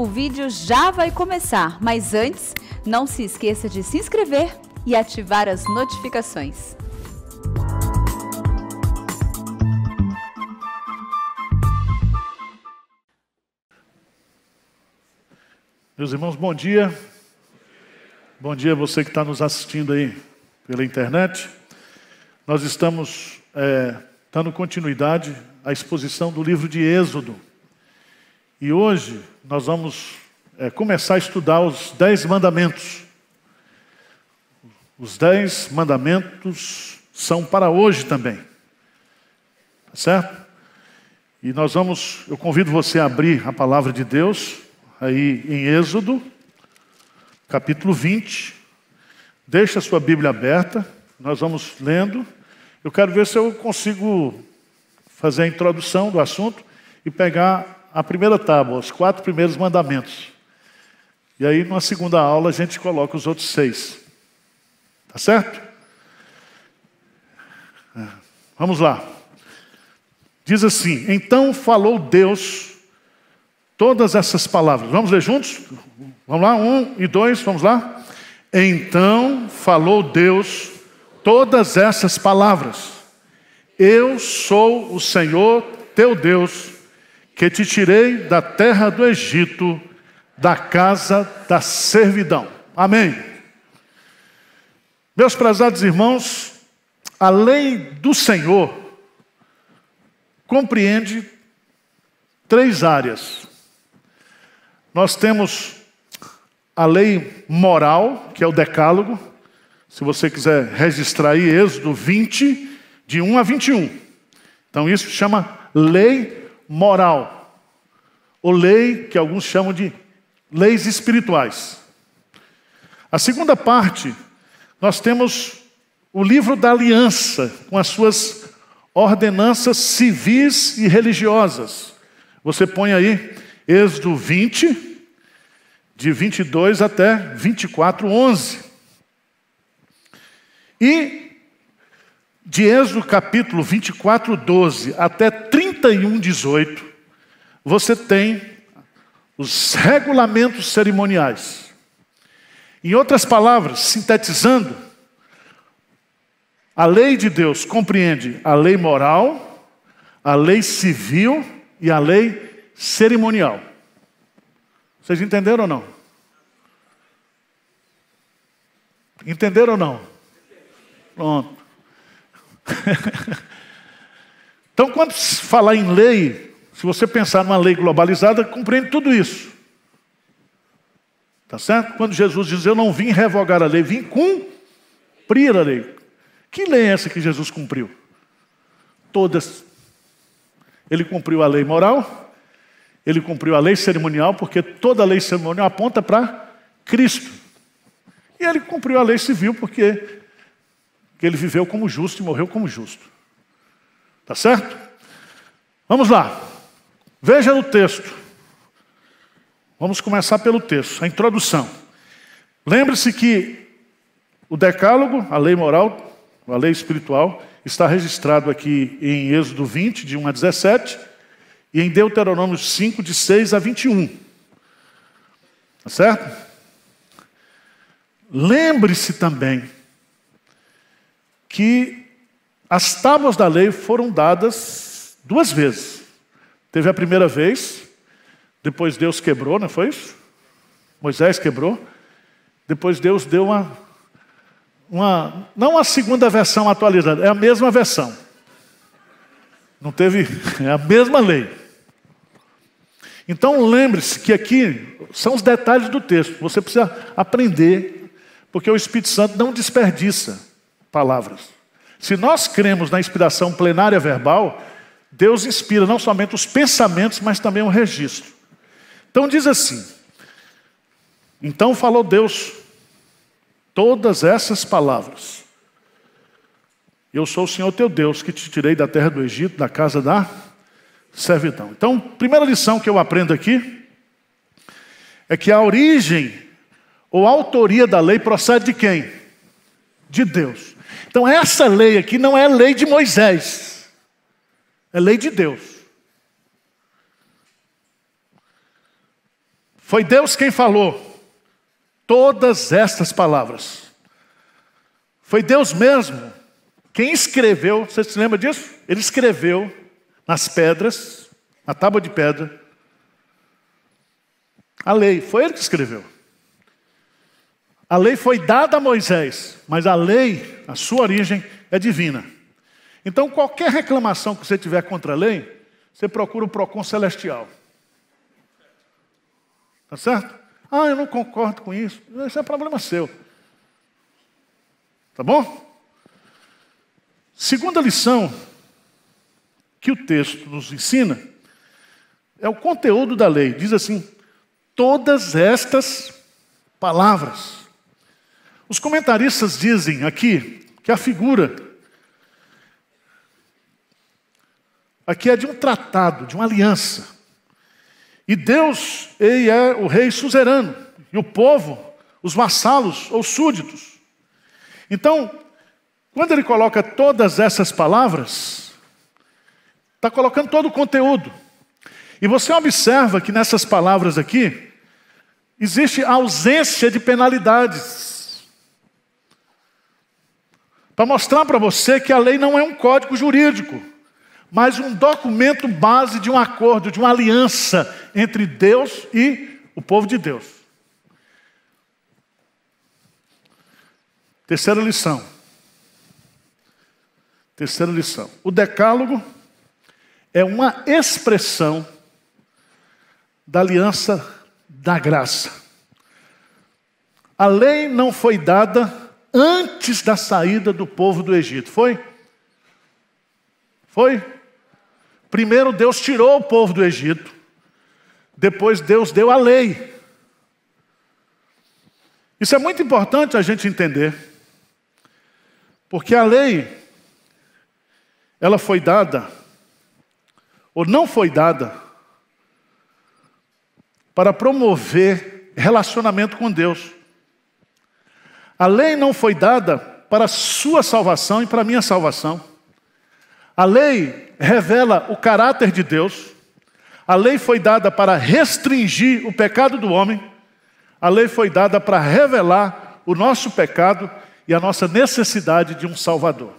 o vídeo já vai começar, mas antes, não se esqueça de se inscrever e ativar as notificações. Meus irmãos, bom dia. Bom dia a você que está nos assistindo aí pela internet. Nós estamos é, dando continuidade à exposição do livro de Êxodo. E hoje nós vamos é, começar a estudar os dez mandamentos. Os dez mandamentos são para hoje também. Tá certo? E nós vamos, eu convido você a abrir a palavra de Deus aí em Êxodo, capítulo 20. Deixa a sua Bíblia aberta, nós vamos lendo. Eu quero ver se eu consigo fazer a introdução do assunto e pegar a primeira tábua, os quatro primeiros mandamentos. E aí, numa segunda aula, a gente coloca os outros seis. Tá certo? É. Vamos lá. Diz assim: Então falou Deus todas essas palavras. Vamos ler juntos? Vamos lá? Um e dois, vamos lá? Então falou Deus todas essas palavras. Eu sou o Senhor teu Deus que te tirei da terra do Egito, da casa da servidão. Amém. Meus prezados irmãos, a lei do Senhor compreende três áreas. Nós temos a lei moral, que é o decálogo, se você quiser registrar aí, Êxodo 20, de 1 a 21. Então isso chama lei moral, ou lei que alguns chamam de leis espirituais. A segunda parte, nós temos o livro da aliança, com as suas ordenanças civis e religiosas. Você põe aí Êxodo 20, de 22 até 24, 11. E de Êxodo capítulo 24, 12 até 30, 31,18, você tem os regulamentos cerimoniais. Em outras palavras, sintetizando, a lei de Deus compreende a lei moral, a lei civil e a lei cerimonial. Vocês entenderam ou não? Entenderam ou não? Pronto. Então, quando se falar em lei, se você pensar numa lei globalizada, compreende tudo isso. Tá certo? Quando Jesus diz: Eu não vim revogar a lei, vim cumprir a lei. Que lei é essa que Jesus cumpriu? Todas. Ele cumpriu a lei moral, ele cumpriu a lei cerimonial, porque toda a lei cerimonial aponta para Cristo. E ele cumpriu a lei civil, porque ele viveu como justo e morreu como justo. Tá certo? Vamos lá. Veja o texto. Vamos começar pelo texto, a introdução. Lembre-se que o Decálogo, a lei moral, a lei espiritual, está registrado aqui em Êxodo 20, de 1 a 17, e em Deuteronômio 5, de 6 a 21. Tá certo? Lembre-se também que as tábuas da lei foram dadas duas vezes. Teve a primeira vez, depois Deus quebrou, não foi isso? Moisés quebrou. Depois Deus deu uma, uma não a segunda versão atualizada, é a mesma versão. Não teve, é a mesma lei. Então lembre-se que aqui são os detalhes do texto. Você precisa aprender, porque o Espírito Santo não desperdiça palavras. Se nós cremos na inspiração plenária verbal, Deus inspira não somente os pensamentos, mas também o registro. Então diz assim: Então falou Deus todas essas palavras. Eu sou o Senhor teu Deus que te tirei da terra do Egito, da casa da servidão. Então, primeira lição que eu aprendo aqui é que a origem ou autoria da lei procede de quem? De Deus. Então, essa lei aqui não é lei de Moisés, é lei de Deus. Foi Deus quem falou todas estas palavras. Foi Deus mesmo quem escreveu, você se lembra disso? Ele escreveu nas pedras, na tábua de pedra, a lei. Foi ele que escreveu. A lei foi dada a Moisés, mas a lei, a sua origem, é divina. Então, qualquer reclamação que você tiver contra a lei, você procura o PROCON celestial. Tá certo? Ah, eu não concordo com isso. Isso é problema seu. Tá bom? Segunda lição que o texto nos ensina é o conteúdo da lei. Diz assim: todas estas palavras os comentaristas dizem aqui que a figura aqui é de um tratado, de uma aliança. E Deus, ele é o rei suzerano, e o povo, os vassalos ou súditos. Então, quando ele coloca todas essas palavras, está colocando todo o conteúdo. E você observa que nessas palavras aqui, existe ausência de penalidades para mostrar para você que a lei não é um código jurídico, mas um documento base de um acordo, de uma aliança entre Deus e o povo de Deus. Terceira lição. Terceira lição. O Decálogo é uma expressão da aliança da graça. A lei não foi dada antes da saída do povo do Egito. Foi? Foi? Primeiro Deus tirou o povo do Egito, depois Deus deu a lei. Isso é muito importante a gente entender, porque a lei ela foi dada ou não foi dada para promover relacionamento com Deus. A lei não foi dada para a sua salvação e para a minha salvação. A lei revela o caráter de Deus. A lei foi dada para restringir o pecado do homem. A lei foi dada para revelar o nosso pecado e a nossa necessidade de um Salvador.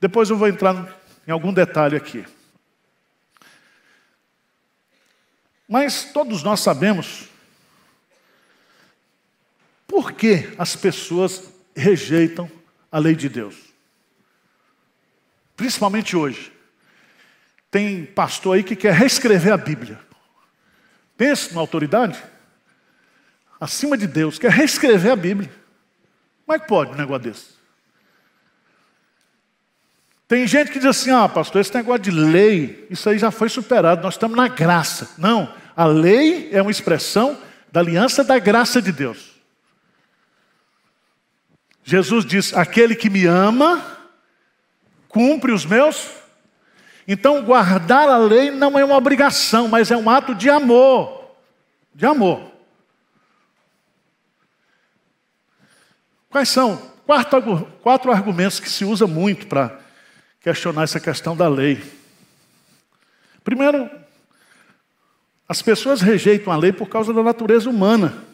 Depois eu vou entrar em algum detalhe aqui. Mas todos nós sabemos por que as pessoas rejeitam a lei de Deus? Principalmente hoje. Tem pastor aí que quer reescrever a Bíblia. Pensa na autoridade? Acima de Deus, quer reescrever a Bíblia. Como é que pode um negócio desse? Tem gente que diz assim: ah, pastor, esse negócio de lei, isso aí já foi superado, nós estamos na graça. Não, a lei é uma expressão da aliança da graça de Deus. Jesus diz: Aquele que me ama, cumpre os meus. Então, guardar a lei não é uma obrigação, mas é um ato de amor. De amor. Quais são? Quatro, quatro argumentos que se usa muito para questionar essa questão da lei. Primeiro, as pessoas rejeitam a lei por causa da natureza humana.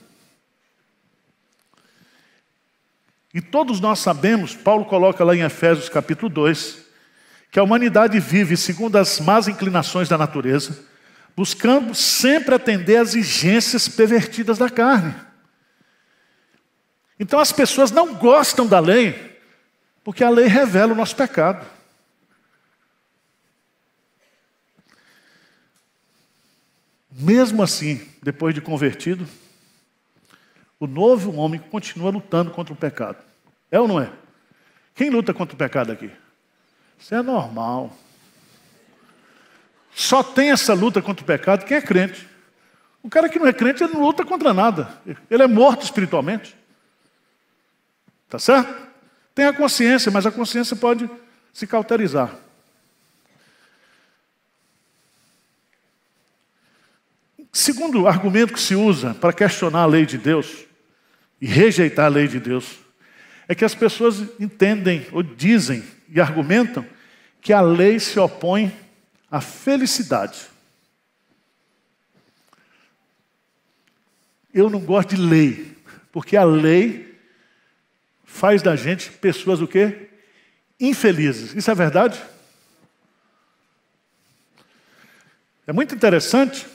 E todos nós sabemos, Paulo coloca lá em Efésios capítulo 2, que a humanidade vive segundo as más inclinações da natureza, buscando sempre atender às exigências pervertidas da carne. Então as pessoas não gostam da lei, porque a lei revela o nosso pecado. Mesmo assim, depois de convertido, o novo homem continua lutando contra o pecado. É ou não é? Quem luta contra o pecado aqui? Isso é normal. Só tem essa luta contra o pecado quem é crente. O cara que não é crente, ele não luta contra nada. Ele é morto espiritualmente. Tá certo? Tem a consciência, mas a consciência pode se cauterizar. Segundo argumento que se usa para questionar a lei de Deus, e rejeitar a lei de Deus. É que as pessoas entendem ou dizem e argumentam que a lei se opõe à felicidade. Eu não gosto de lei, porque a lei faz da gente pessoas o quê? Infelizes. Isso é verdade? É muito interessante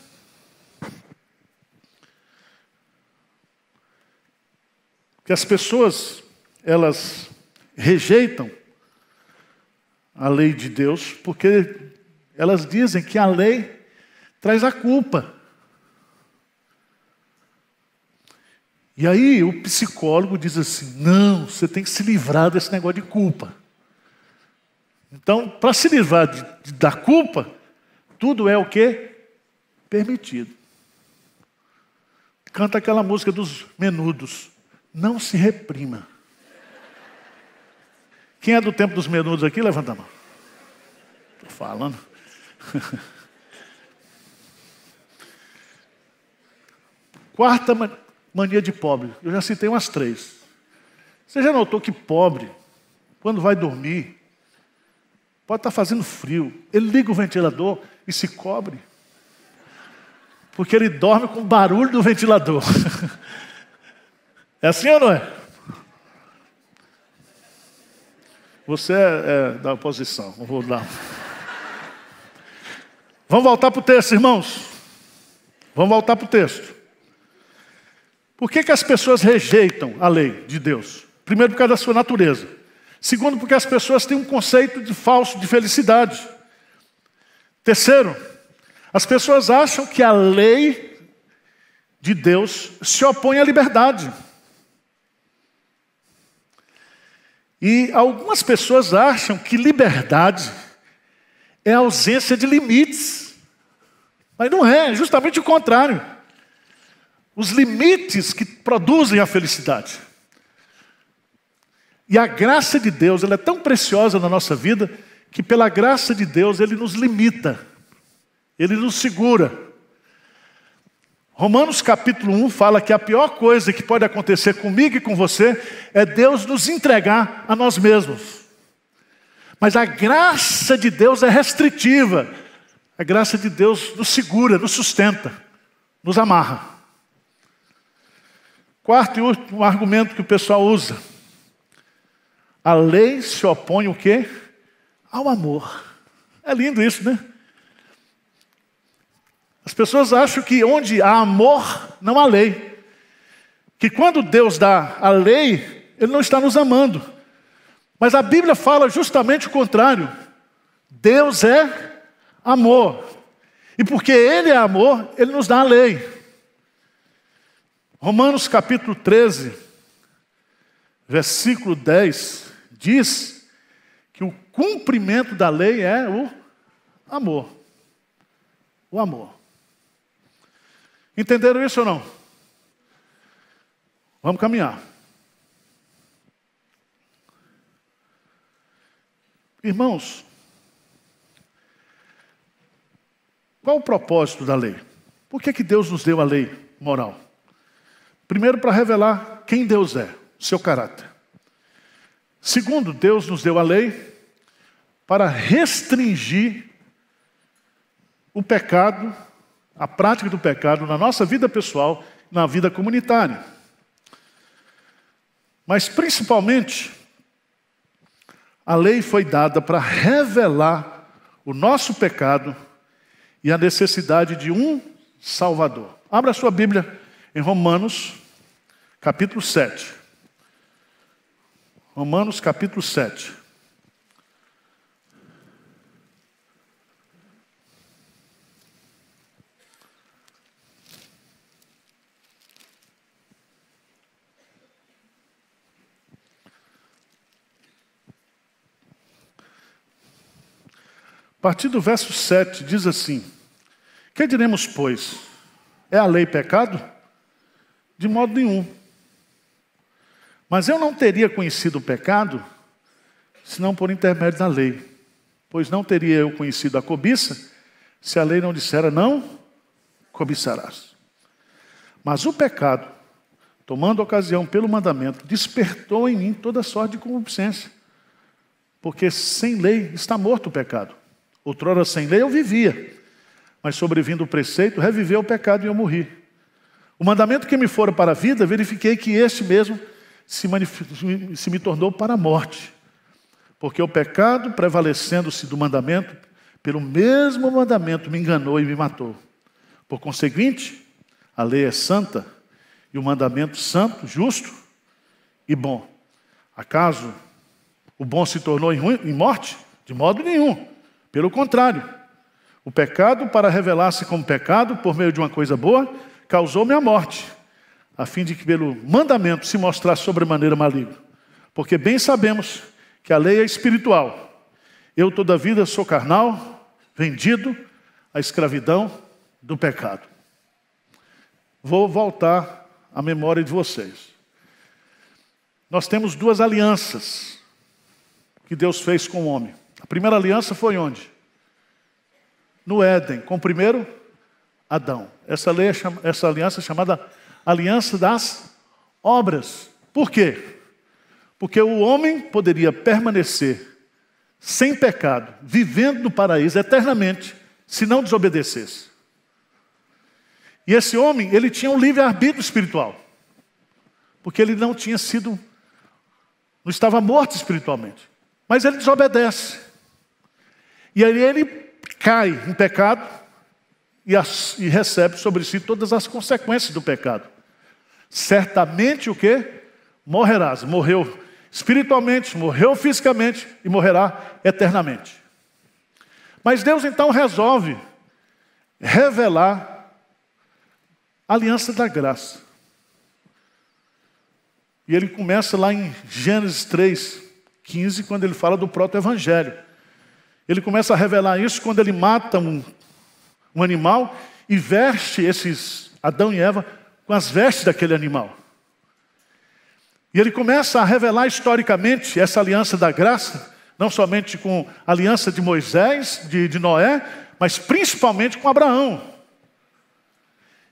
que as pessoas elas rejeitam a lei de Deus porque elas dizem que a lei traz a culpa. E aí o psicólogo diz assim: não, você tem que se livrar desse negócio de culpa. Então, para se livrar de, de, da culpa, tudo é o que? Permitido. Canta aquela música dos menudos. Não se reprima. Quem é do tempo dos menudos aqui, levanta a mão. Estou falando. Quarta mania de pobre. Eu já citei umas três. Você já notou que pobre, quando vai dormir, pode estar tá fazendo frio, ele liga o ventilador e se cobre, porque ele dorme com o barulho do ventilador. É assim ou não é? Você é, é da oposição, não vou dar. Vamos voltar para o texto, irmãos. Vamos voltar para o texto. Por que, que as pessoas rejeitam a lei de Deus? Primeiro, por causa da sua natureza. Segundo, porque as pessoas têm um conceito de falso de felicidade. Terceiro, as pessoas acham que a lei de Deus se opõe à liberdade. E algumas pessoas acham que liberdade é ausência de limites. Mas não é, é justamente o contrário. Os limites que produzem a felicidade. E a graça de Deus, ela é tão preciosa na nossa vida, que pela graça de Deus ele nos limita, ele nos segura. Romanos capítulo 1 fala que a pior coisa que pode acontecer comigo e com você é Deus nos entregar a nós mesmos. Mas a graça de Deus é restritiva. A graça de Deus nos segura, nos sustenta, nos amarra. Quarto e último argumento que o pessoal usa. A lei se opõe o quê? Ao amor. É lindo isso, né? As pessoas acham que onde há amor, não há lei. Que quando Deus dá a lei, Ele não está nos amando. Mas a Bíblia fala justamente o contrário. Deus é amor. E porque Ele é amor, Ele nos dá a lei. Romanos capítulo 13, versículo 10, diz que o cumprimento da lei é o amor. O amor. Entenderam isso ou não? Vamos caminhar. Irmãos, qual o propósito da lei? Por que, que Deus nos deu a lei moral? Primeiro, para revelar quem Deus é, seu caráter. Segundo, Deus nos deu a lei para restringir o pecado a prática do pecado na nossa vida pessoal, na vida comunitária. Mas, principalmente, a lei foi dada para revelar o nosso pecado e a necessidade de um Salvador. Abra sua Bíblia em Romanos, capítulo 7. Romanos, capítulo 7. partir do verso 7, diz assim: Que diremos, pois? É a lei pecado? De modo nenhum. Mas eu não teria conhecido o pecado senão por intermédio da lei. Pois não teria eu conhecido a cobiça se a lei não dissera: Não cobiçarás. Mas o pecado, tomando ocasião pelo mandamento, despertou em mim toda sorte de concupiscência. Porque sem lei está morto o pecado. Outrora sem lei eu vivia, mas sobrevindo o preceito, reviveu o pecado e eu morri. O mandamento que me fora para a vida, verifiquei que este mesmo se, se me tornou para a morte. Porque o pecado, prevalecendo-se do mandamento, pelo mesmo mandamento me enganou e me matou. Por conseguinte, a lei é santa e o mandamento santo, justo e bom. Acaso o bom se tornou em, ruim, em morte? De modo nenhum. Pelo contrário, o pecado, para revelar-se como pecado, por meio de uma coisa boa, causou-me a morte, a fim de que pelo mandamento se mostrasse sobremaneira maligno. Porque bem sabemos que a lei é espiritual. Eu, toda a vida, sou carnal, vendido à escravidão do pecado. Vou voltar à memória de vocês. Nós temos duas alianças que Deus fez com o homem. A primeira aliança foi onde? No Éden, com o primeiro Adão. Essa, lei é cham... Essa aliança é chamada Aliança das Obras. Por quê? Porque o homem poderia permanecer sem pecado, vivendo no paraíso eternamente, se não desobedecesse. E esse homem, ele tinha um livre-arbítrio espiritual, porque ele não tinha sido, não estava morto espiritualmente. Mas ele desobedece. E aí ele cai em pecado e, as, e recebe sobre si todas as consequências do pecado. Certamente o que? Morrerás. Morreu espiritualmente, morreu fisicamente e morrerá eternamente. Mas Deus então resolve revelar a aliança da graça. E ele começa lá em Gênesis 3, 15, quando ele fala do proto-evangelho. Ele começa a revelar isso quando ele mata um, um animal e veste esses Adão e Eva com as vestes daquele animal. E ele começa a revelar historicamente essa aliança da graça, não somente com a aliança de Moisés, de, de Noé, mas principalmente com Abraão.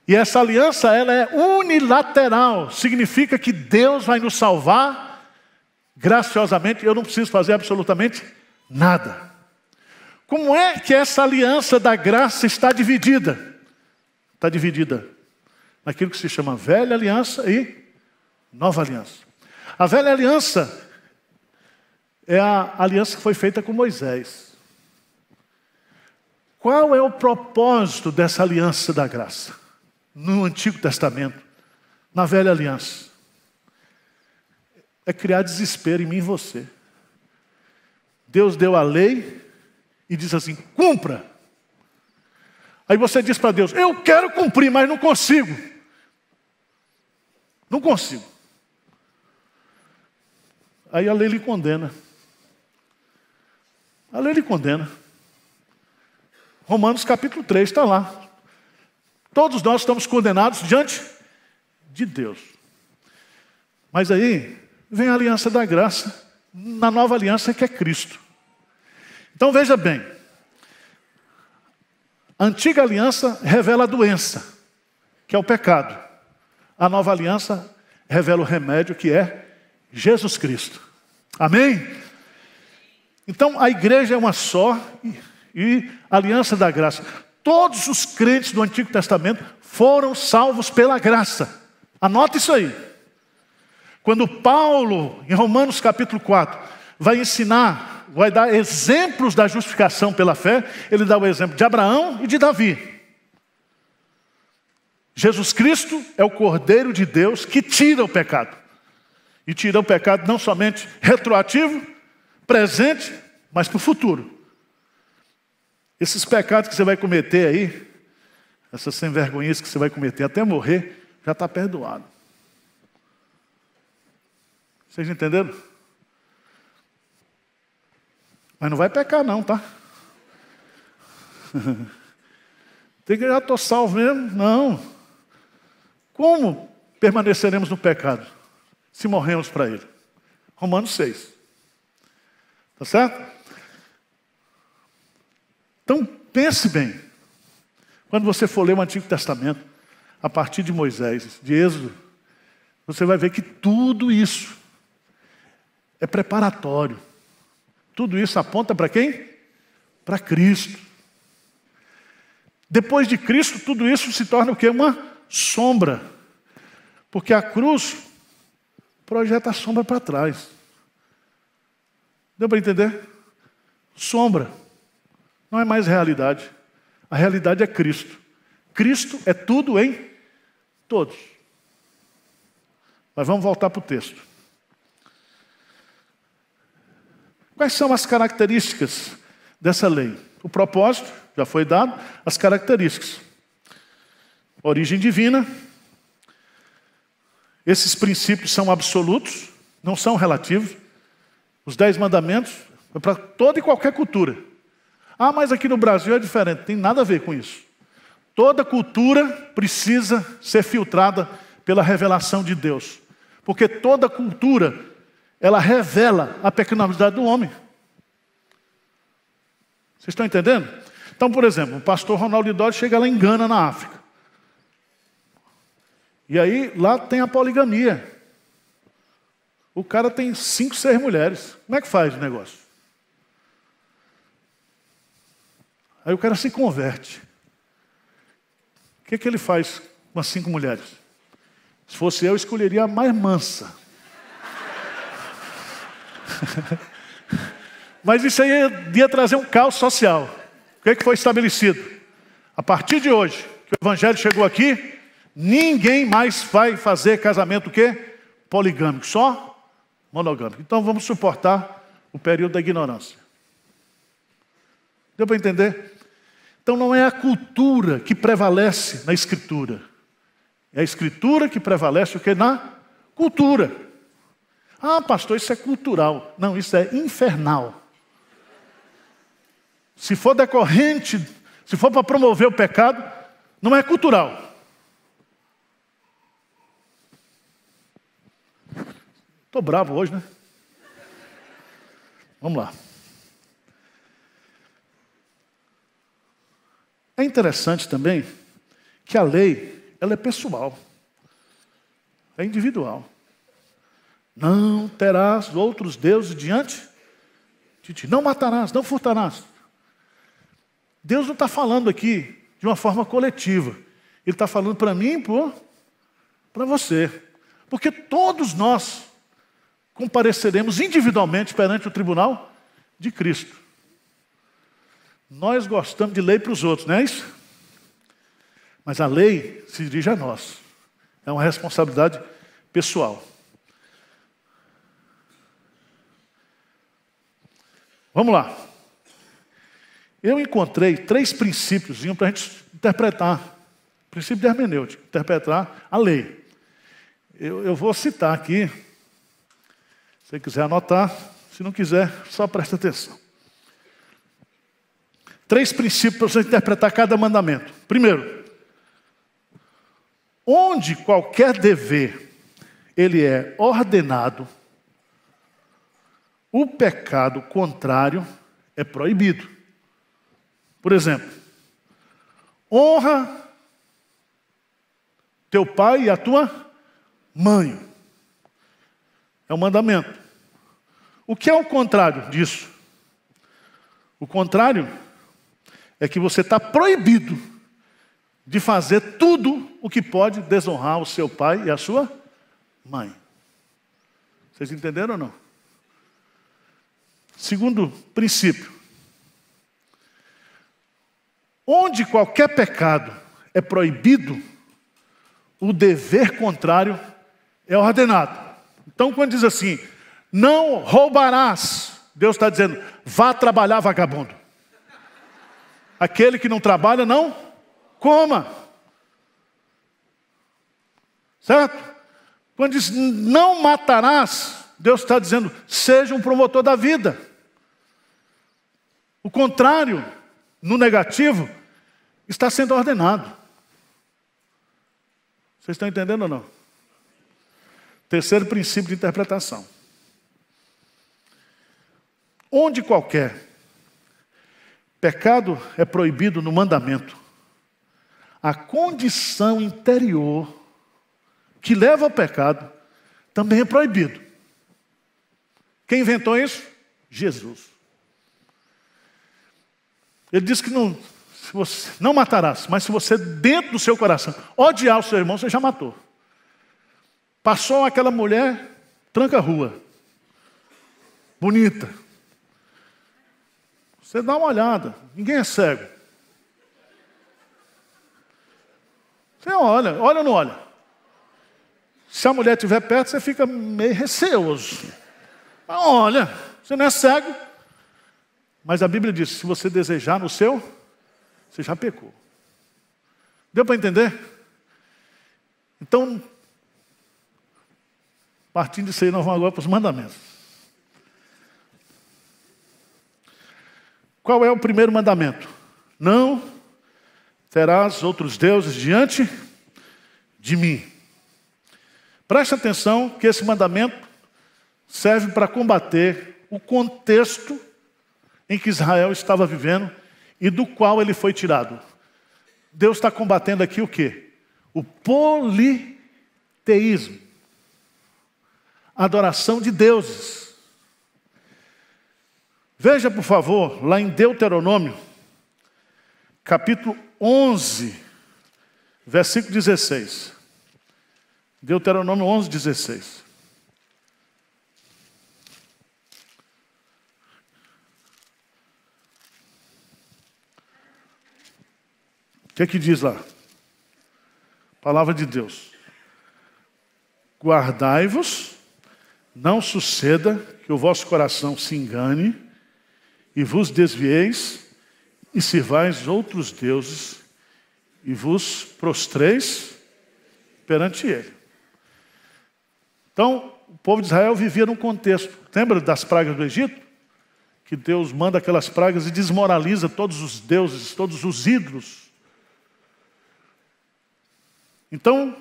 E essa aliança ela é unilateral, significa que Deus vai nos salvar graciosamente, eu não preciso fazer absolutamente nada. Como é que essa aliança da graça está dividida? Está dividida naquilo que se chama velha aliança e nova aliança. A velha aliança é a aliança que foi feita com Moisés. Qual é o propósito dessa aliança da graça? No Antigo Testamento, na velha aliança, é criar desespero em mim e você. Deus deu a lei e diz assim: cumpra. Aí você diz para Deus: eu quero cumprir, mas não consigo. Não consigo. Aí a lei lhe condena. A lei lhe condena. Romanos capítulo 3 está lá. Todos nós estamos condenados diante de Deus. Mas aí vem a aliança da graça, na nova aliança que é Cristo. Então veja bem: a antiga aliança revela a doença, que é o pecado. A nova aliança revela o remédio, que é Jesus Cristo. Amém? Então a igreja é uma só e a aliança da graça. Todos os crentes do Antigo Testamento foram salvos pela graça. Anota isso aí. Quando Paulo, em Romanos capítulo 4, vai ensinar vai dar exemplos da justificação pela fé, ele dá o exemplo de Abraão e de Davi. Jesus Cristo é o Cordeiro de Deus que tira o pecado. E tira o pecado não somente retroativo, presente, mas para o futuro. Esses pecados que você vai cometer aí, essas sem vergonhices que você vai cometer até morrer, já está perdoado. Vocês entenderam? Mas não vai pecar, não, tá? Tem que já estou ah, salvo mesmo? Não. Como permaneceremos no pecado se morremos para ele? Romanos 6. Tá certo? Então pense bem. Quando você for ler o Antigo Testamento, a partir de Moisés, de Êxodo, você vai ver que tudo isso é preparatório tudo isso aponta para quem? Para Cristo. Depois de Cristo, tudo isso se torna o que? Uma sombra. Porque a cruz projeta a sombra para trás. Deu para entender? Sombra. Não é mais realidade. A realidade é Cristo. Cristo é tudo em todos. Mas vamos voltar para o texto. Quais são as características dessa lei? O propósito já foi dado, as características. Origem divina. Esses princípios são absolutos, não são relativos. Os dez mandamentos é para toda e qualquer cultura. Ah, mas aqui no Brasil é diferente. Tem nada a ver com isso. Toda cultura precisa ser filtrada pela revelação de Deus. Porque toda cultura ela revela a pecaminosidade do homem. Vocês estão entendendo? Então, por exemplo, o pastor Ronaldo Dodge chega lá em Gana, na África. E aí, lá tem a poligamia. O cara tem cinco, seis mulheres. Como é que faz o negócio? Aí o cara se converte. O que, é que ele faz com as cinco mulheres? Se fosse eu, escolheria a mais mansa. Mas isso aí ia trazer um caos social. O que, é que foi estabelecido? A partir de hoje, que o evangelho chegou aqui, ninguém mais vai fazer casamento o quê? Poligâmico, só monogâmico. Então vamos suportar o período da ignorância. Deu para entender? Então não é a cultura que prevalece na escritura. É a escritura que prevalece o que na cultura. Ah, pastor, isso é cultural. Não, isso é infernal. Se for decorrente, se for para promover o pecado, não é cultural. Estou bravo hoje, né? Vamos lá. É interessante também que a lei, ela é pessoal. É individual. Não terás outros deuses diante de ti. Não matarás, não furtarás. Deus não está falando aqui de uma forma coletiva. Ele está falando para mim e para você. Porque todos nós compareceremos individualmente perante o tribunal de Cristo. Nós gostamos de lei para os outros, não é isso? Mas a lei se dirige a nós. É uma responsabilidade pessoal. Vamos lá. Eu encontrei três princípios para a gente interpretar. Princípio de hermenêutica, interpretar a lei. Eu, eu vou citar aqui, se você quiser anotar, se não quiser, só presta atenção. Três princípios para você interpretar cada mandamento. Primeiro, onde qualquer dever ele é ordenado, o pecado contrário é proibido. Por exemplo, honra teu pai e a tua mãe. É um mandamento. O que é o contrário disso? O contrário é que você está proibido de fazer tudo o que pode desonrar o seu pai e a sua mãe. Vocês entenderam ou não? Segundo princípio: onde qualquer pecado é proibido, o dever contrário é ordenado. Então, quando diz assim, não roubarás, Deus está dizendo, vá trabalhar, vagabundo. Aquele que não trabalha, não coma. Certo? Quando diz não matarás, Deus está dizendo, seja um promotor da vida. O contrário, no negativo, está sendo ordenado. Vocês estão entendendo ou não? Terceiro princípio de interpretação. Onde qualquer pecado é proibido no mandamento, a condição interior que leva ao pecado também é proibido. Quem inventou isso? Jesus. Ele diz que não, você, não matarás, mas se você, dentro do seu coração, odiar o seu irmão, você já matou. Passou aquela mulher, tranca rua, bonita. Você dá uma olhada, ninguém é cego. Você olha, olha ou não olha? Se a mulher estiver perto, você fica meio receoso. olha, você não é cego, mas a Bíblia diz: se você desejar no seu, você já pecou. Deu para entender? Então, partindo disso aí, nós vamos agora para os mandamentos. Qual é o primeiro mandamento? Não terás outros deuses diante de mim. Preste atenção que esse mandamento serve para combater o contexto em que Israel estava vivendo e do qual ele foi tirado. Deus está combatendo aqui o quê? O politeísmo. Adoração de deuses. Veja, por favor, lá em Deuteronômio, capítulo 11, versículo 16. Deuteronômio 11, 16. que é que diz lá? Palavra de Deus. Guardai-vos, não suceda que o vosso coração se engane e vos desvieis e sirvais outros deuses e vos prostreis perante ele. Então, o povo de Israel vivia num contexto. Lembra das pragas do Egito? Que Deus manda aquelas pragas e desmoraliza todos os deuses, todos os ídolos então,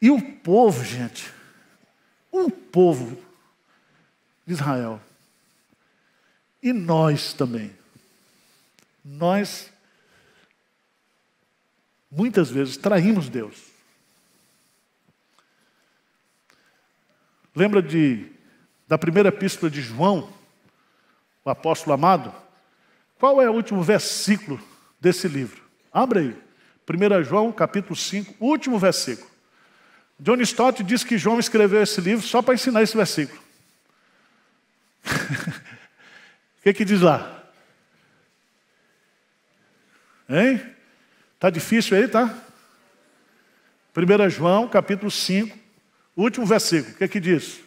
e o povo, gente, o povo de Israel, e nós também. Nós, muitas vezes, traímos Deus. Lembra de, da primeira epístola de João, o apóstolo amado? Qual é o último versículo desse livro? Abre aí. 1 João, capítulo 5, último versículo. John Stott diz que João escreveu esse livro só para ensinar esse versículo. O que, que diz lá? Hein? Tá difícil aí, tá? 1 João, capítulo 5, último versículo. O que, que diz?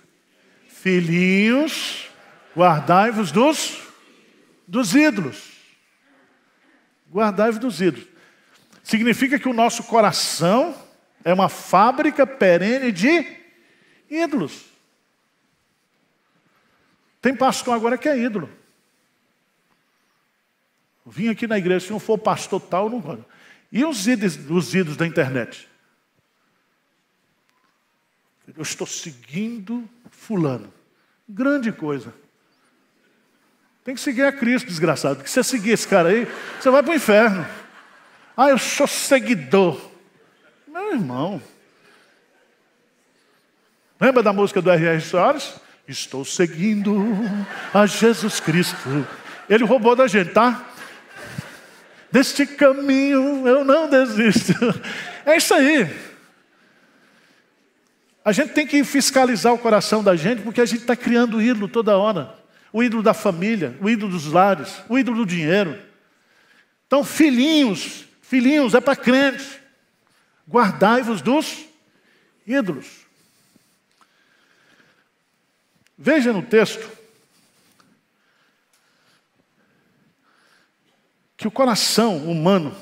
Filhinhos, guardai-vos dos, dos ídolos. Guardai-vos dos ídolos. Significa que o nosso coração é uma fábrica perene de ídolos. Tem pastor agora que é ídolo. vim aqui na igreja, se não for pastor tal, não vou. E os ídolos, os ídolos da internet? Eu estou seguindo fulano. Grande coisa. Tem que seguir a Cristo, desgraçado. Porque se você seguir esse cara aí, você vai para o inferno. Ah, eu sou seguidor. Meu irmão. Lembra da música do R.R. Soares? Estou seguindo a Jesus Cristo. Ele roubou da gente, tá? Deste caminho eu não desisto. É isso aí. A gente tem que fiscalizar o coração da gente, porque a gente está criando ídolo toda hora. O ídolo da família, o ídolo dos lares, o ídolo do dinheiro. Então, filhinhos Filhinhos, é para crentes. Guardai-vos dos ídolos. Veja no texto que o coração humano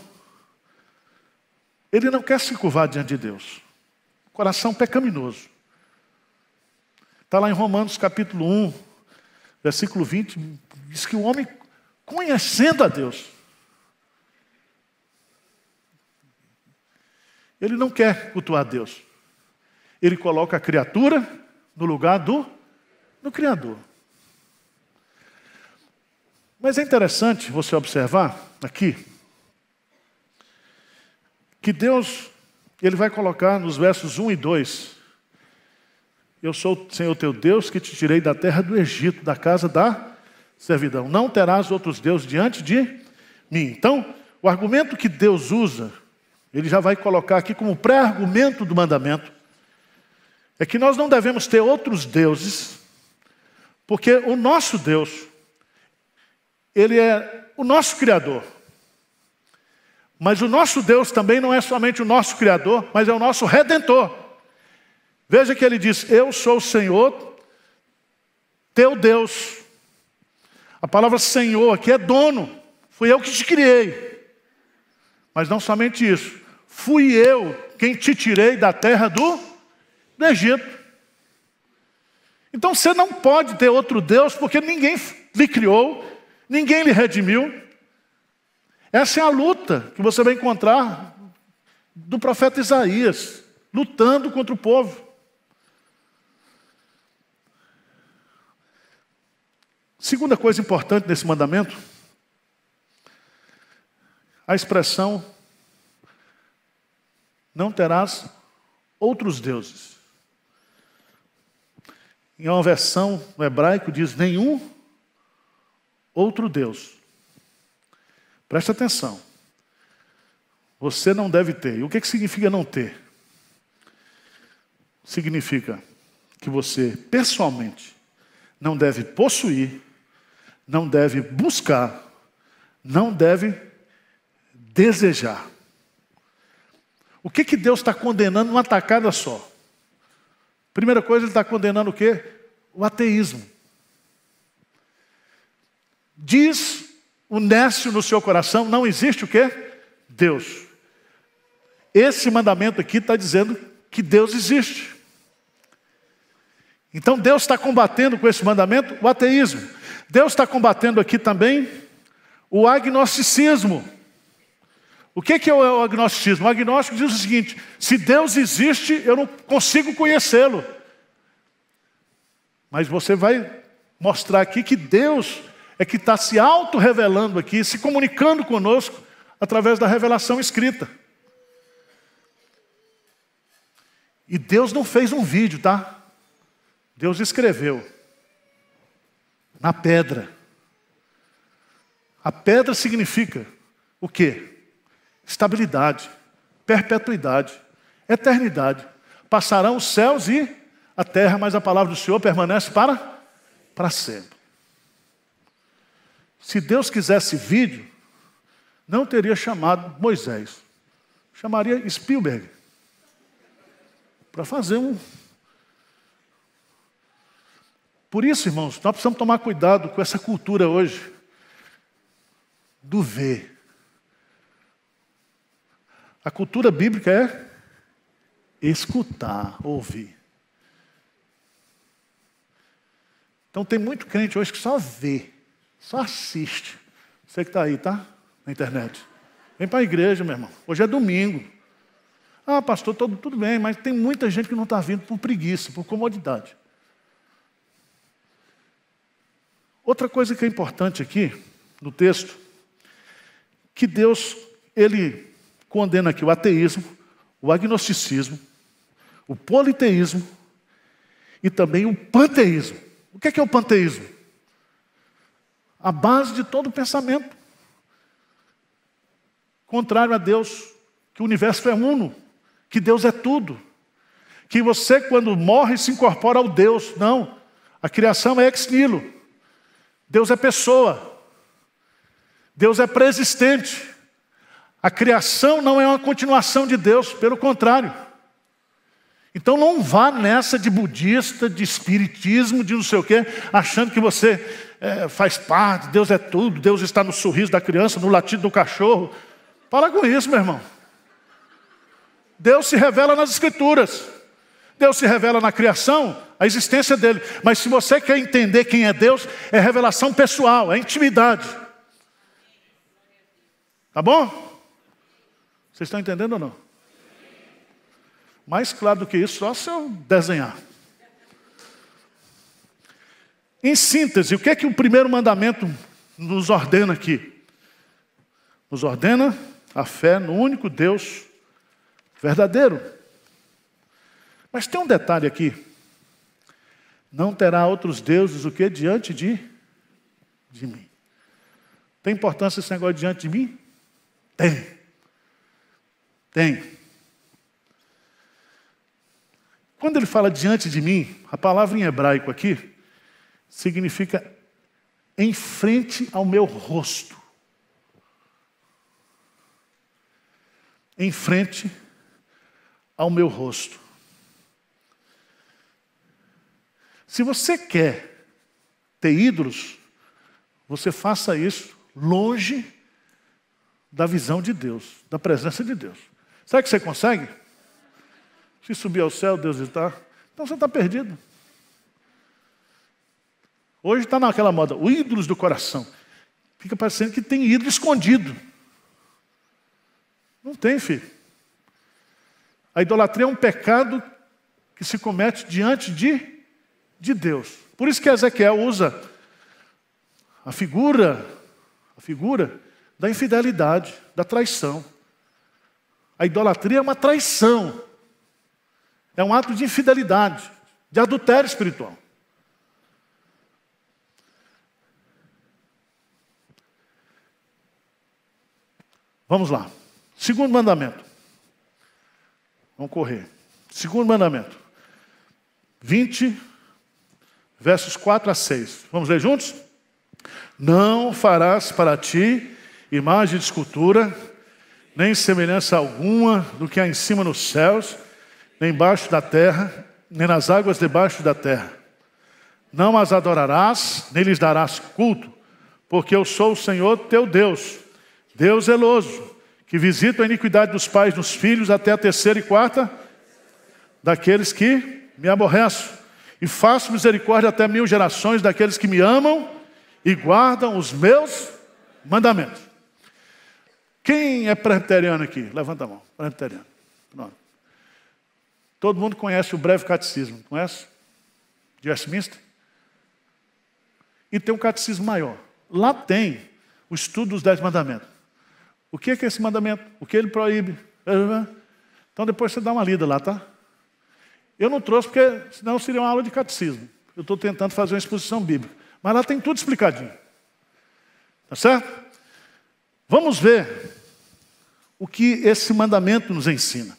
ele não quer se curvar diante de Deus. Coração pecaminoso. Está lá em Romanos capítulo 1, versículo 20, diz que o homem, conhecendo a Deus, Ele não quer cultuar Deus. Ele coloca a criatura no lugar do, do Criador. Mas é interessante você observar aqui que Deus ele vai colocar nos versos 1 e 2: Eu sou o Senhor teu Deus que te tirei da terra do Egito, da casa da servidão. Não terás outros deuses diante de mim. Então, o argumento que Deus usa ele já vai colocar aqui como pré-argumento do mandamento, é que nós não devemos ter outros deuses, porque o nosso Deus, ele é o nosso Criador. Mas o nosso Deus também não é somente o nosso Criador, mas é o nosso Redentor. Veja que ele diz: Eu sou o Senhor, teu Deus. A palavra Senhor aqui é dono, fui eu que te criei. Mas não somente isso. Fui eu quem te tirei da terra do, do Egito. Então você não pode ter outro Deus, porque ninguém lhe criou, ninguém lhe redimiu. Essa é a luta que você vai encontrar do profeta Isaías, lutando contra o povo. Segunda coisa importante nesse mandamento, a expressão não terás outros deuses. Em uma versão no hebraico diz nenhum outro Deus. Presta atenção. Você não deve ter. E o que, que significa não ter? Significa que você pessoalmente não deve possuir, não deve buscar, não deve desejar. O que, que Deus está condenando numa tacada só? Primeira coisa, ele está condenando o quê? O ateísmo. Diz o nécio no seu coração, não existe o quê? Deus. Esse mandamento aqui está dizendo que Deus existe. Então Deus está combatendo com esse mandamento o ateísmo. Deus está combatendo aqui também o agnosticismo. O que, é, é o agnosticismo? O agnóstico diz o seguinte: se Deus existe, eu não consigo conhecê-lo. Mas você vai mostrar aqui que Deus é que está se auto-revelando aqui, se comunicando conosco através da revelação escrita. E Deus não fez um vídeo, tá? Deus escreveu na pedra. A pedra significa o quê? estabilidade, perpetuidade, eternidade. Passarão os céus e a terra, mas a palavra do Senhor permanece para, para sempre. Se Deus quisesse vídeo, não teria chamado Moisés, chamaria Spielberg para fazer um. Por isso, irmãos, nós precisamos tomar cuidado com essa cultura hoje do ver. A cultura bíblica é escutar, ouvir. Então tem muito crente hoje que só vê, só assiste. Você que está aí, tá? Na internet. Vem para a igreja, meu irmão. Hoje é domingo. Ah, pastor, tudo tudo bem, mas tem muita gente que não está vindo por preguiça, por comodidade. Outra coisa que é importante aqui, no texto, que Deus, Ele condena aqui o ateísmo, o agnosticismo, o politeísmo e também o panteísmo. O que é, que é o panteísmo? A base de todo pensamento. Contrário a Deus, que o universo é uno, que Deus é tudo. Que você, quando morre, se incorpora ao Deus. Não. A criação é ex nihilo. Deus é pessoa. Deus é preexistente. A criação não é uma continuação de Deus, pelo contrário. Então não vá nessa de budista, de espiritismo, de não sei o quê, achando que você é, faz parte, Deus é tudo, Deus está no sorriso da criança, no latido do cachorro. Para com isso, meu irmão. Deus se revela nas Escrituras. Deus se revela na criação, a existência dele. Mas se você quer entender quem é Deus, é revelação pessoal, é intimidade. Tá bom? Vocês estão entendendo ou não? Mais claro do que isso, só se eu desenhar. Em síntese, o que é que o primeiro mandamento nos ordena aqui? Nos ordena a fé no único Deus verdadeiro. Mas tem um detalhe aqui. Não terá outros deuses o que diante de, de mim. Tem importância esse negócio diante de mim? Tem. Tem. Quando ele fala diante de mim, a palavra em hebraico aqui significa em frente ao meu rosto. Em frente ao meu rosto. Se você quer ter ídolos, você faça isso longe da visão de Deus, da presença de Deus. Será que você consegue? Se subir ao céu, Deus está. Então você está perdido. Hoje está naquela moda, o ídolos do coração. Fica parecendo que tem ídolo escondido. Não tem, filho. A idolatria é um pecado que se comete diante de, de Deus. Por isso que Ezequiel usa a figura, a figura da infidelidade, da traição. A idolatria é uma traição, é um ato de infidelidade, de adultério espiritual. Vamos lá. Segundo mandamento. Vamos correr. Segundo mandamento. 20, versos 4 a 6. Vamos ler juntos? Não farás para ti imagem de escultura nem semelhança alguma do que há em cima nos céus, nem embaixo da terra, nem nas águas debaixo da terra. Não as adorarás, nem lhes darás culto, porque eu sou o Senhor teu Deus, Deus zeloso, que visita a iniquidade dos pais dos filhos até a terceira e quarta daqueles que me aborrecem, e faço misericórdia até mil gerações daqueles que me amam e guardam os meus mandamentos. Quem é presbiteriano aqui? Levanta a mão. Presbiteriano. Pronto. Todo mundo conhece o breve catecismo, conhece? É? De Westminster? E tem um catecismo maior. Lá tem o estudo dos Dez Mandamentos. O que é, que é esse mandamento? O que ele proíbe? Então depois você dá uma lida lá, tá? Eu não trouxe porque senão seria uma aula de catecismo. Eu estou tentando fazer uma exposição bíblica. Mas lá tem tudo explicadinho. Tá certo? Vamos ver o que esse mandamento nos ensina.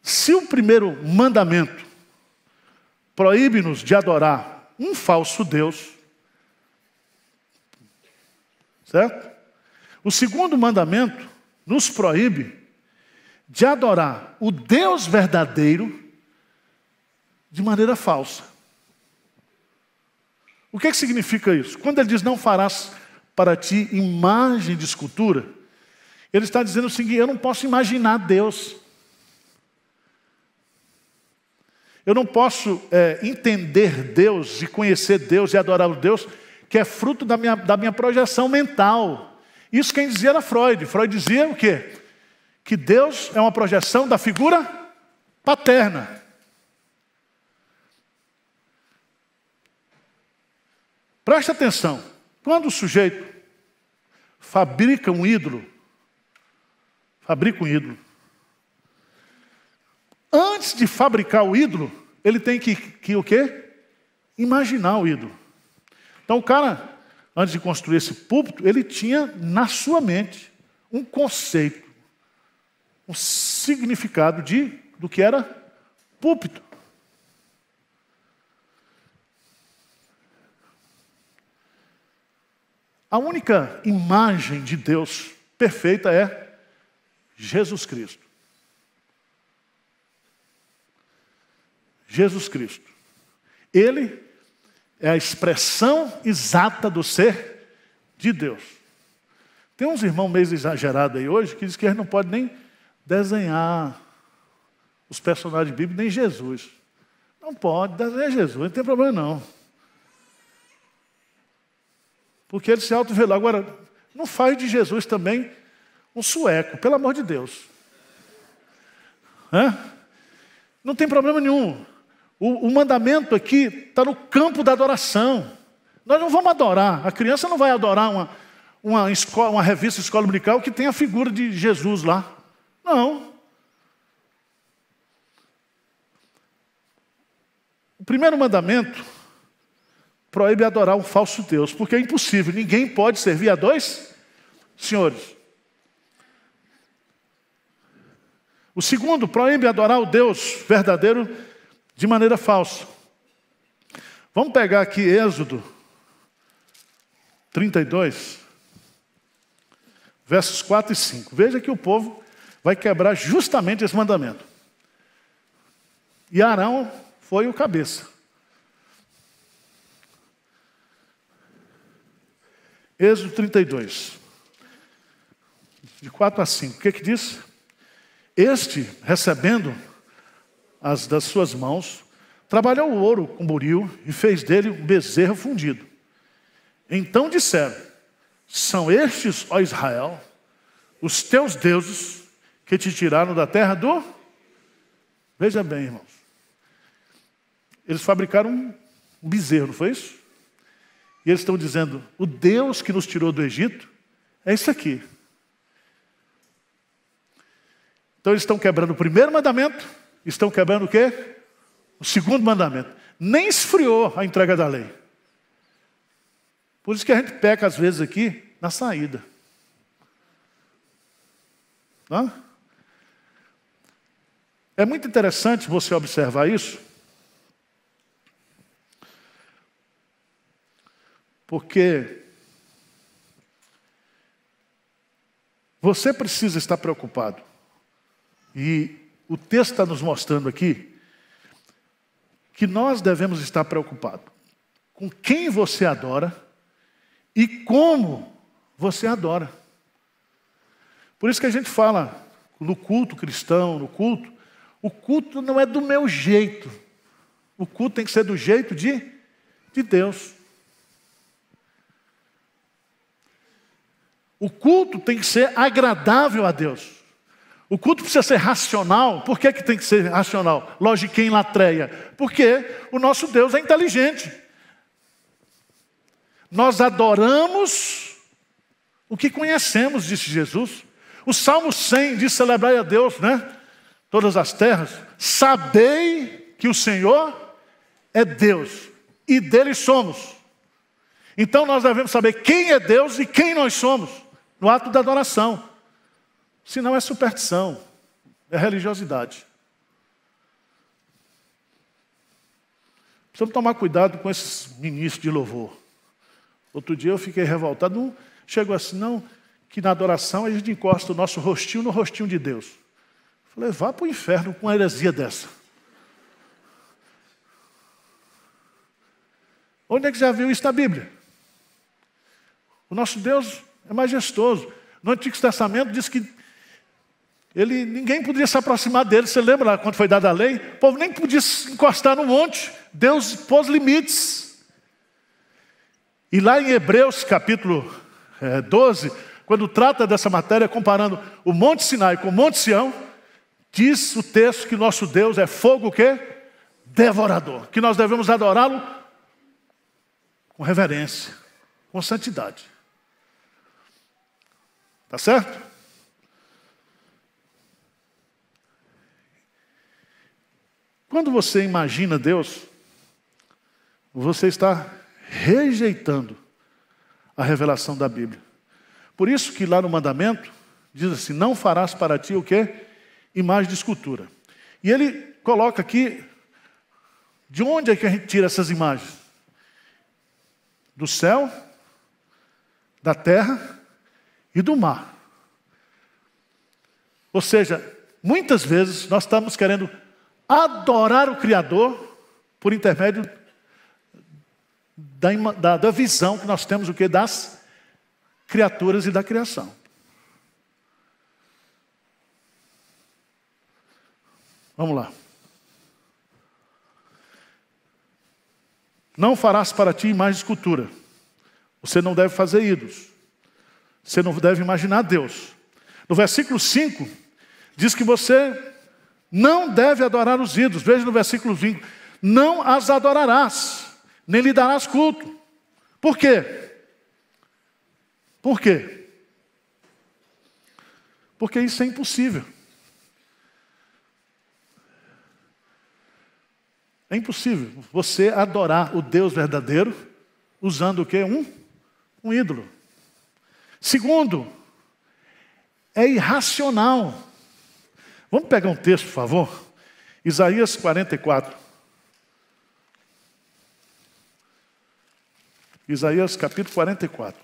Se o primeiro mandamento proíbe-nos de adorar um falso Deus, certo? O segundo mandamento nos proíbe de adorar o Deus verdadeiro de maneira falsa. O que, é que significa isso? Quando ele diz não farás para ti imagem de escultura, ele está dizendo o seguinte: eu não posso imaginar Deus. Eu não posso é, entender Deus e conhecer Deus e adorar o Deus que é fruto da minha, da minha projeção mental. Isso quem dizia era Freud. Freud dizia o quê? Que Deus é uma projeção da figura paterna. Presta atenção. Quando o sujeito fabrica um ídolo Fabrica um ídolo. Antes de fabricar o ídolo, ele tem que, que o quê? Imaginar o ídolo. Então o cara, antes de construir esse púlpito, ele tinha na sua mente um conceito, um significado de do que era púlpito. A única imagem de Deus perfeita é Jesus Cristo. Jesus Cristo. Ele é a expressão exata do ser de Deus. Tem uns irmãos meio exagerados aí hoje que dizem que eles não podem nem desenhar os personagens bíblicos, nem Jesus. Não pode desenhar Jesus, não tem problema não. Porque ele se auto-revelou. Agora, não faz de Jesus também um sueco, pelo amor de Deus. Hã? Não tem problema nenhum. O, o mandamento aqui está no campo da adoração. Nós não vamos adorar. A criança não vai adorar uma, uma, escola, uma revista escola dominical que tem a figura de Jesus lá. Não. O primeiro mandamento proíbe adorar um falso Deus, porque é impossível, ninguém pode servir a dois senhores. O segundo proíbe adorar o Deus verdadeiro de maneira falsa. Vamos pegar aqui Êxodo 32, versos 4 e 5. Veja que o povo vai quebrar justamente esse mandamento. E Arão foi o cabeça. Êxodo 32, de 4 a 5. O que, é que diz? Este, recebendo as das suas mãos, trabalhou o ouro com buril e fez dele um bezerro fundido. Então disseram: São estes, ó Israel, os teus deuses que te tiraram da terra do. Veja bem, irmãos. Eles fabricaram um bezerro, não foi isso? E eles estão dizendo: o Deus que nos tirou do Egito é isso aqui. Então eles estão quebrando o primeiro mandamento, estão quebrando o quê? O segundo mandamento. Nem esfriou a entrega da lei. Por isso que a gente peca às vezes aqui na saída. Não? É muito interessante você observar isso, porque você precisa estar preocupado. E o texto está nos mostrando aqui que nós devemos estar preocupados com quem você adora e como você adora. Por isso que a gente fala no culto cristão, no culto, o culto não é do meu jeito. O culto tem que ser do jeito de, de Deus. O culto tem que ser agradável a Deus. O culto precisa ser racional. Por que, que tem que ser racional? em latreia. Porque o nosso Deus é inteligente. Nós adoramos o que conhecemos, disse Jesus. O Salmo 100 diz: celebrai a Deus, né? Todas as terras. Sabei que o Senhor é Deus e dele somos. Então nós devemos saber quem é Deus e quem nós somos no ato da adoração. Se não é superstição, é religiosidade. Precisamos tomar cuidado com esses ministros de louvor. Outro dia eu fiquei revoltado. Não chegou assim, não, que na adoração a gente encosta o nosso rostinho no rostinho de Deus. falei, vá para o inferno com uma heresia dessa. Onde é que já viu isso na Bíblia? O nosso Deus é majestoso. No Antigo Testamento diz que ele, ninguém podia se aproximar dele. Você lembra quando foi dada a lei? O povo nem podia encostar no monte. Deus pôs limites. E lá em Hebreus capítulo é, 12, quando trata dessa matéria, comparando o Monte Sinai com o Monte Sião, diz o texto que nosso Deus é fogo o quê? Devorador. Que nós devemos adorá-lo com reverência, com santidade. Tá certo? Quando você imagina Deus, você está rejeitando a revelação da Bíblia. Por isso que lá no mandamento diz assim: não farás para ti o que? Imagem de escultura. E ele coloca aqui de onde é que a gente tira essas imagens? Do céu, da terra e do mar. Ou seja, muitas vezes nós estamos querendo adorar o Criador por intermédio da, da, da visão que nós temos o que das criaturas e da criação. Vamos lá. Não farás para ti mais escultura. Você não deve fazer ídolos. Você não deve imaginar Deus. No versículo 5, diz que você não deve adorar os ídolos. Veja no versículo 5. Não as adorarás, nem lhe darás culto. Por quê? Por quê? Porque isso é impossível. É impossível você adorar o Deus verdadeiro usando o que? Um, um ídolo. Segundo, é irracional. Vamos pegar um texto, por favor? Isaías 44. Isaías capítulo 44.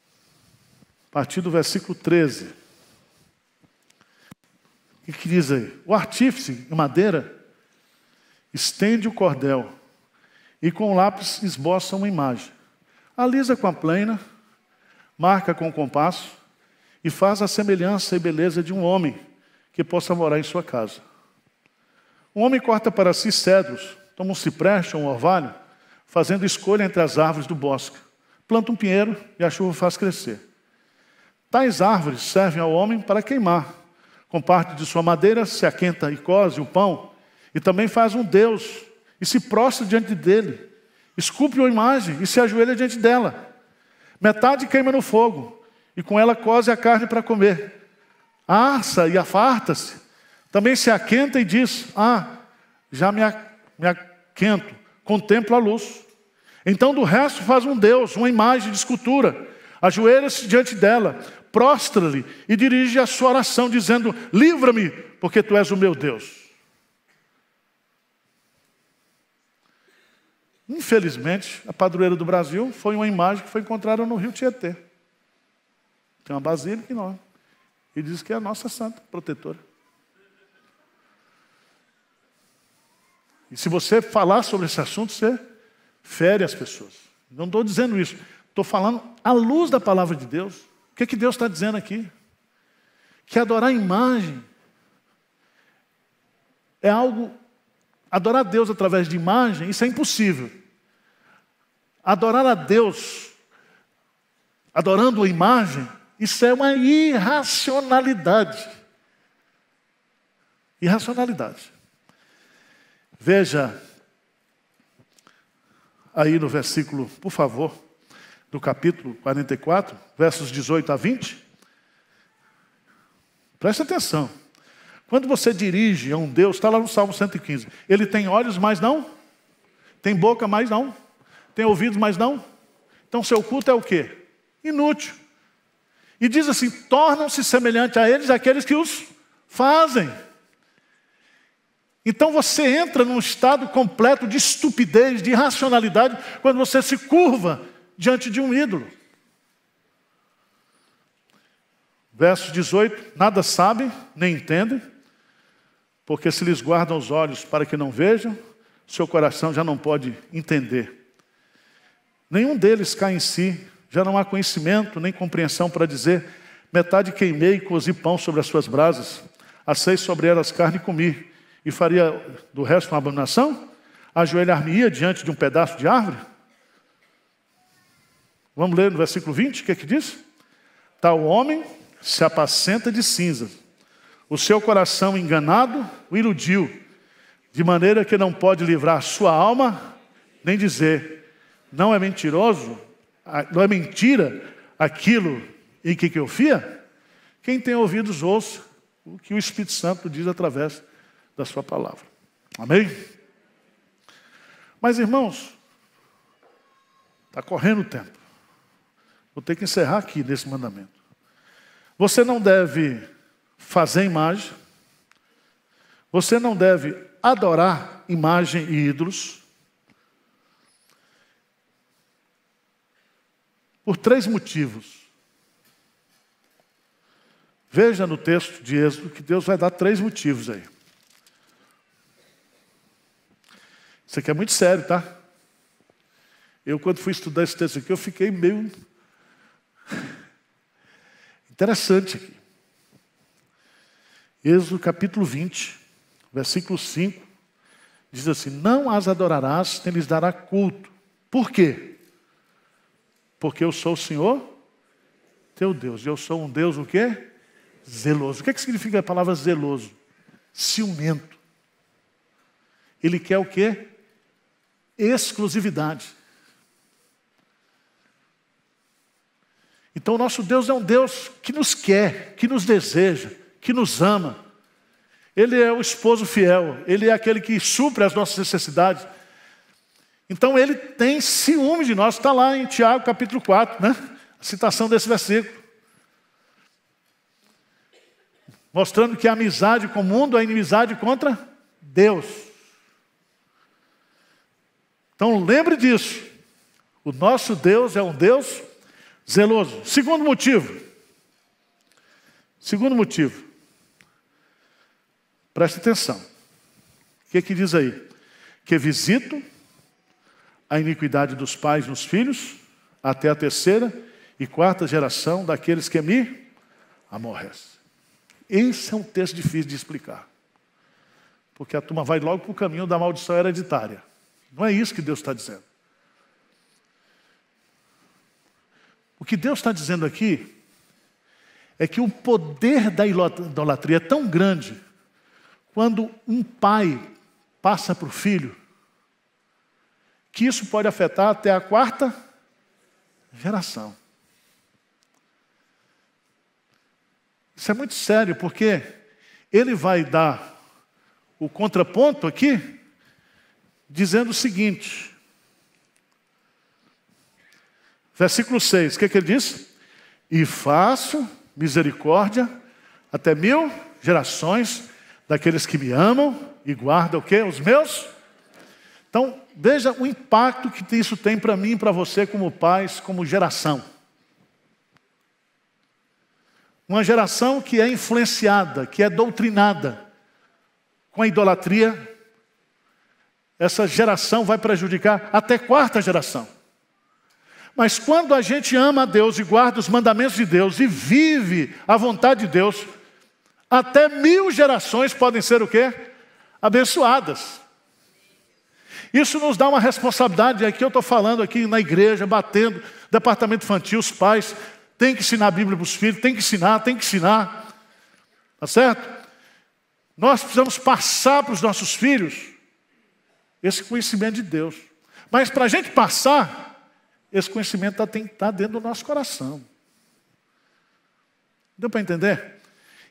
A partir do versículo 13. O que diz aí? O artífice em madeira estende o cordel e com o lápis esboça uma imagem alisa com a plena, marca com o compasso e faz a semelhança e beleza de um homem que possa morar em sua casa. Um homem corta para si cedros, toma um cipreste ou um orvalho, fazendo escolha entre as árvores do bosque. Planta um pinheiro e a chuva faz crescer. Tais árvores servem ao homem para queimar. Com parte de sua madeira se aquenta e coze o pão, e também faz um Deus, e se prostra diante dele, esculpe uma imagem e se ajoelha diante dela. Metade queima no fogo, e com ela coze a carne para comer. Arça e afarta-se, também se aquenta e diz: Ah, já me, aquento, contemplo a luz. Então do resto faz um Deus, uma imagem de escultura, ajoelha-se diante dela, prostra-lhe e dirige a sua oração, dizendo: Livra-me, porque tu és o meu Deus. Infelizmente, a padroeira do Brasil foi uma imagem que foi encontrada no Rio Tietê. Tem uma basílica enorme. E diz que é a nossa santa protetora. E se você falar sobre esse assunto, você fere as pessoas. Não estou dizendo isso. Estou falando à luz da palavra de Deus. O que, é que Deus está dizendo aqui? Que adorar a imagem é algo Adorar a Deus através de imagem, isso é impossível. Adorar a Deus adorando a imagem, isso é uma irracionalidade. Irracionalidade. Veja aí no versículo, por favor, do capítulo 44, versos 18 a 20. Preste atenção. Quando você dirige a um Deus, está lá no Salmo 115, ele tem olhos, mas não? Tem boca, mas não? Tem ouvidos, mas não? Então seu culto é o quê? Inútil. E diz assim: tornam-se semelhante a eles aqueles que os fazem. Então você entra num estado completo de estupidez, de irracionalidade, quando você se curva diante de um ídolo. Verso 18: nada sabe, nem entende. Porque se lhes guardam os olhos para que não vejam, seu coração já não pode entender. Nenhum deles cai em si, já não há conhecimento nem compreensão para dizer: metade queimei e cozi pão sobre as suas brasas, assei sobre elas carne e comi, e faria do resto uma abominação? Ajoelhar-me-ia diante de um pedaço de árvore? Vamos ler no versículo 20, o que é que diz? Tal homem se apacenta de cinzas o seu coração enganado o iludiu, de maneira que não pode livrar sua alma, nem dizer, não é mentiroso, não é mentira aquilo em que eu fia? Quem tem ouvidos, ouça o que o Espírito Santo diz através da sua palavra. Amém? Mas, irmãos, está correndo o tempo. Vou ter que encerrar aqui nesse mandamento. Você não deve fazer imagem, você não deve adorar imagem e ídolos. Por três motivos. Veja no texto de Êxodo que Deus vai dar três motivos aí. Isso aqui é muito sério, tá? Eu, quando fui estudar esse texto aqui, eu fiquei meio. Interessante aqui. Êxodo capítulo 20, versículo 5, diz assim: Não as adorarás, nem lhes dará culto. Por quê? Porque eu sou o Senhor, teu Deus. E eu sou um Deus o quê? Zeloso. O que, é que significa a palavra zeloso? Ciumento. Ele quer o quê? Exclusividade. Então, o nosso Deus é um Deus que nos quer, que nos deseja, que nos ama. Ele é o esposo fiel, ele é aquele que supre as nossas necessidades. Então ele tem ciúme de nós, está lá em Tiago capítulo 4, né? A citação desse versículo. Mostrando que a amizade com o mundo é inimizade contra Deus. Então lembre disso. O nosso Deus é um Deus zeloso. Segundo motivo. Segundo motivo. Presta atenção. O que, é que diz aí? Que visito a iniquidade dos pais nos filhos, até a terceira e quarta geração daqueles que me amorrecem. Esse é um texto difícil de explicar. Porque a turma vai logo para o caminho da maldição hereditária. Não é isso que Deus está dizendo. O que Deus está dizendo aqui é que o poder da idolatria é tão grande quando um pai passa para o filho, que isso pode afetar até a quarta geração. Isso é muito sério, porque ele vai dar o contraponto aqui, dizendo o seguinte. Versículo 6, o que, é que ele diz? E faço misericórdia até mil gerações daqueles que me amam e guardam o quê? Os meus? Então, veja o impacto que isso tem para mim e para você como pais, como geração. Uma geração que é influenciada, que é doutrinada com a idolatria. Essa geração vai prejudicar até quarta geração. Mas quando a gente ama a Deus e guarda os mandamentos de Deus e vive a vontade de Deus, até mil gerações podem ser o quê? Abençoadas. Isso nos dá uma responsabilidade, aqui é eu estou falando aqui na igreja, batendo, departamento infantil, os pais, tem que ensinar a Bíblia para os filhos, tem que ensinar, tem que ensinar. Tá certo? Nós precisamos passar para os nossos filhos esse conhecimento de Deus. Mas para a gente passar, esse conhecimento tá, tem que estar tá dentro do nosso coração. Deu para entender?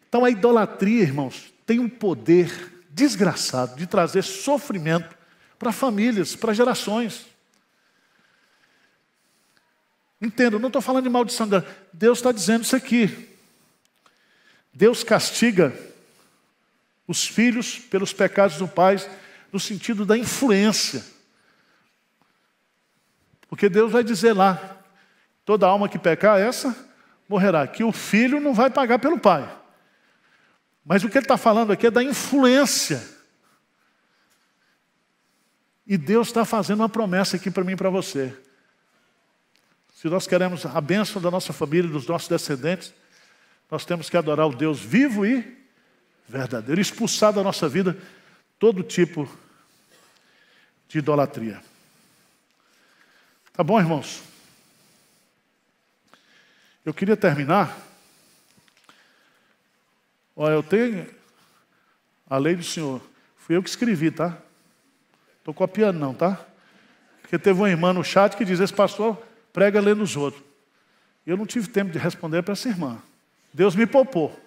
Então a idolatria, irmãos, tem um poder desgraçado de trazer sofrimento para famílias, para gerações. Entendo, não estou falando de sangue. Deus está dizendo isso aqui. Deus castiga os filhos pelos pecados do pai no sentido da influência. Porque Deus vai dizer lá: toda alma que pecar, essa morrerá. Que o filho não vai pagar pelo pai. Mas o que ele está falando aqui é da influência. E Deus está fazendo uma promessa aqui para mim e para você. Se nós queremos a bênção da nossa família, dos nossos descendentes, nós temos que adorar o Deus vivo e verdadeiro, expulsar da nossa vida todo tipo de idolatria. Tá bom, irmãos? Eu queria terminar Olha, eu tenho a lei do Senhor. Fui eu que escrevi, tá? Estou copiando, não, tá? Porque teve uma irmã no chat que diz: esse pastor prega lendo os outros. Eu não tive tempo de responder para essa irmã. Deus me poupou.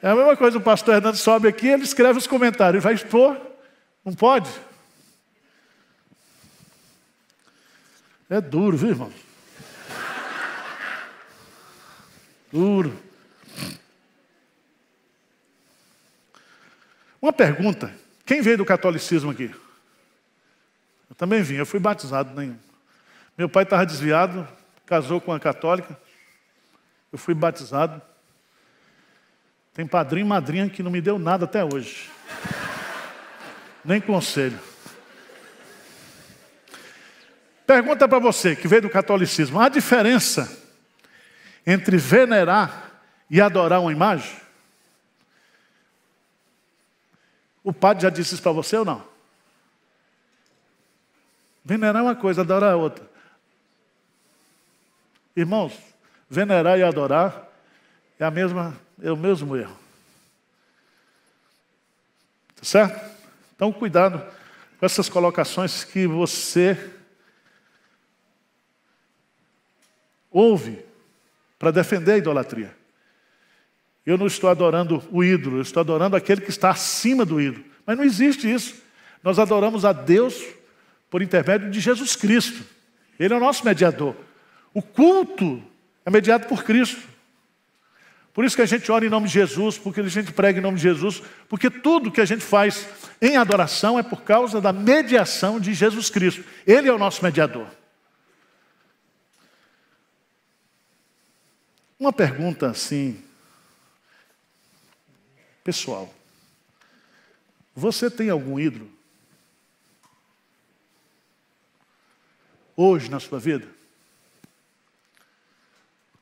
É a mesma coisa, o pastor Hernando sobe aqui, ele escreve os comentários, ele vai expor, não pode? É duro, viu, irmão? Duro. Uma pergunta: quem veio do catolicismo aqui? Eu também vim, eu fui batizado nenhum. Meu pai estava desviado, casou com uma católica, eu fui batizado. Tem padrinho e madrinha que não me deu nada até hoje. Nem conselho. Pergunta para você que veio do catolicismo: há diferença entre venerar e adorar uma imagem? O padre já disse isso para você ou não? Venerar é uma coisa, adorar é outra. Irmãos, venerar e adorar é, a mesma, é o mesmo erro. Tá certo? Então, cuidado com essas colocações que você ouve para defender a idolatria. Eu não estou adorando o ídolo, eu estou adorando aquele que está acima do ídolo. Mas não existe isso. Nós adoramos a Deus por intermédio de Jesus Cristo. Ele é o nosso mediador. O culto é mediado por Cristo. Por isso que a gente ora em nome de Jesus, porque a gente prega em nome de Jesus, porque tudo que a gente faz em adoração é por causa da mediação de Jesus Cristo. Ele é o nosso mediador. Uma pergunta assim, pessoal. Você tem algum ídolo? Hoje na sua vida?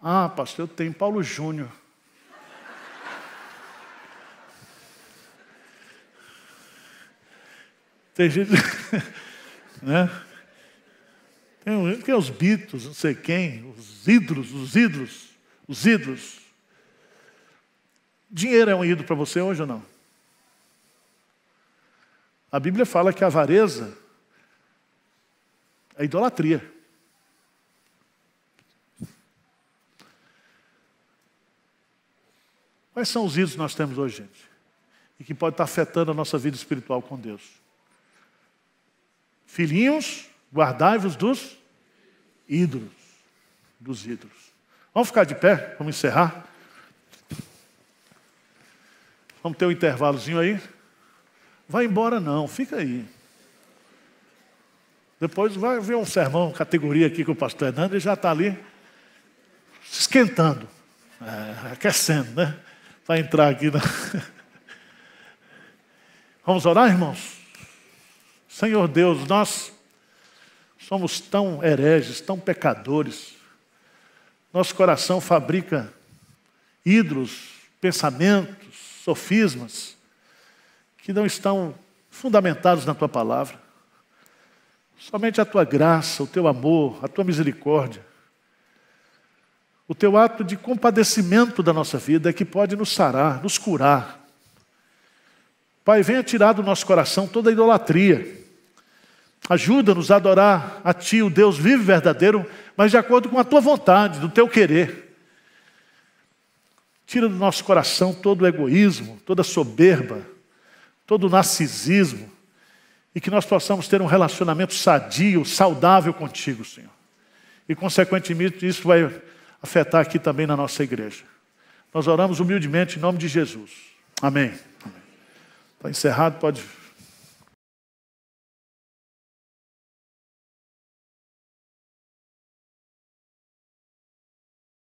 Ah, pastor, eu tenho Paulo Júnior. Tem gente. né? Tem, tem é os Bitos? não sei quem, os ídolos, os ídolos, os ídolos. Dinheiro é um ídolo para você hoje ou não? A Bíblia fala que a avareza é idolatria. Quais são os ídolos que nós temos hoje, gente? E que pode estar afetando a nossa vida espiritual com Deus? Filhinhos, guardai-vos dos ídolos. Dos ídolos. Vamos ficar de pé? Vamos encerrar? Vamos ter um intervalozinho aí? Vai embora não, fica aí. Depois vai ver um sermão, categoria aqui que o pastor Hernando já está ali se esquentando, é, aquecendo, né? Vai entrar aqui. Na... Vamos orar, irmãos? Senhor Deus, nós somos tão hereges, tão pecadores. Nosso coração fabrica ídolos, pensamentos sofismas que não estão fundamentados na tua palavra. Somente a tua graça, o teu amor, a tua misericórdia, o teu ato de compadecimento da nossa vida é que pode nos sarar, nos curar. Pai, venha tirar do nosso coração toda a idolatria. Ajuda-nos a adorar a Ti, o Deus vivo e verdadeiro, mas de acordo com a Tua vontade, do Teu querer. Tira do nosso coração todo o egoísmo, toda a soberba, todo o narcisismo, e que nós possamos ter um relacionamento sadio, saudável contigo, Senhor. E, consequentemente, isso vai afetar aqui também na nossa igreja. Nós oramos humildemente em nome de Jesus. Amém. Está encerrado, pode.